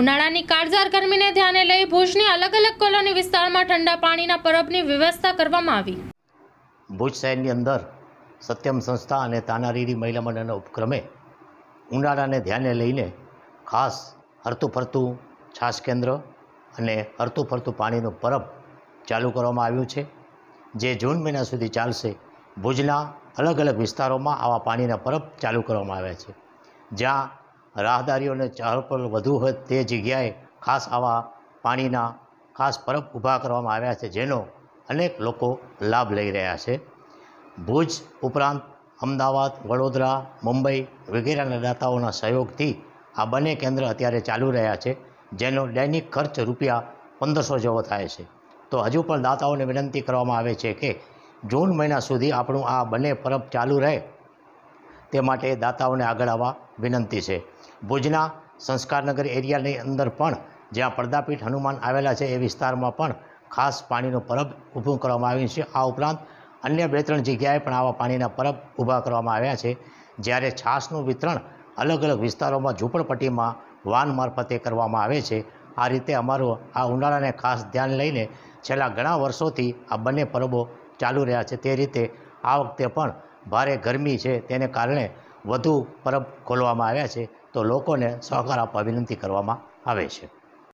ઉનાળાની કાળઝાર ગરમીને ધ્યાને લઈ ભુજની અલગ અલગ કોલોની વિસ્તારમાં ઠંડા પાણીના પરબની વ્યવસ્થા કરવામાં આવી ભુજ શહેરની અંદર સત્યમ સંસ્થા અને તાનારીરી મહિલા મંડળના ઉપક્રમે ઉનાળાને ધ્યાને લઈને ખાસ હરતું ફરતું છાસ કેન્દ્ર અને હરતું ફરતું પાણીનું પરબ ચાલુ કરવામાં આવ્યું છે જે જૂન મહિના સુધી ચાલશે ભુજના અલગ અલગ વિસ્તારોમાં આવા પાણીના પરબ ચાલુ કરવામાં આવ્યા છે જ્યાં રાહદારીઓને ચાર વધુ હોય તે જગ્યાએ ખાસ આવા પાણીના ખાસ પરબ ઊભા કરવામાં આવ્યા છે જેનો અનેક લોકો લાભ લઈ રહ્યા છે ભુજ ઉપરાંત અમદાવાદ વડોદરા મુંબઈ વગેરેના દાતાઓના સહયોગથી આ બંને કેન્દ્ર અત્યારે ચાલુ રહ્યા છે જેનો દૈનિક ખર્ચ રૂપિયા પંદરસો જેવો થાય છે તો હજુ પણ દાતાઓને વિનંતી કરવામાં આવે છે કે જૂન મહિના સુધી આપણું આ બંને પરબ ચાલુ રહે તે માટે દાતાઓને આગળ આવવા વિનંતી છે ભુજના સંસ્કારનગર એરિયાની અંદર પણ જ્યાં પડદાપીઠ હનુમાન આવેલા છે એ વિસ્તારમાં પણ ખાસ પાણીનો પરબ ઊભું કરવામાં આવ્યું છે આ ઉપરાંત અન્ય બે ત્રણ જગ્યાએ પણ આવા પાણીના પરબ ઊભા કરવામાં આવ્યા છે જ્યારે છાશનું વિતરણ અલગ અલગ વિસ્તારોમાં ઝૂંપડપટ્ટીમાં વાન મારફતે કરવામાં આવે છે આ રીતે અમારું આ ઉનાળાને ખાસ ધ્યાન લઈને છેલ્લા ઘણા વર્ષોથી આ બંને પરબો ચાલુ રહ્યા છે તે રીતે આ વખતે પણ ભારે ગરમી છે તેને કારણે વધુ પરબ ખોલવામાં આવ્યા છે તો લોકોને સહકાર આપવા વિનંતી કરવામાં આવે છે